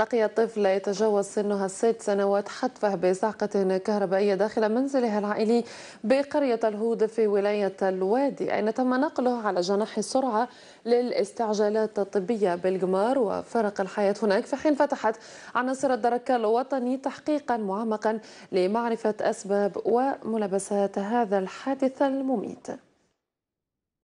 لقي طفل يتجاوز سنها الست سنوات حتفه بصعقة كهربائية داخل منزله العائلي بقرية الهود في ولاية الوادي أين تم نقله على جناح السرعة للاستعجالات الطبية بالجمار وفرق الحياة هناك في حين فتحت عناصر الدرك الوطني تحقيقا معمقا لمعرفة أسباب وملابسات هذا الحادث المميت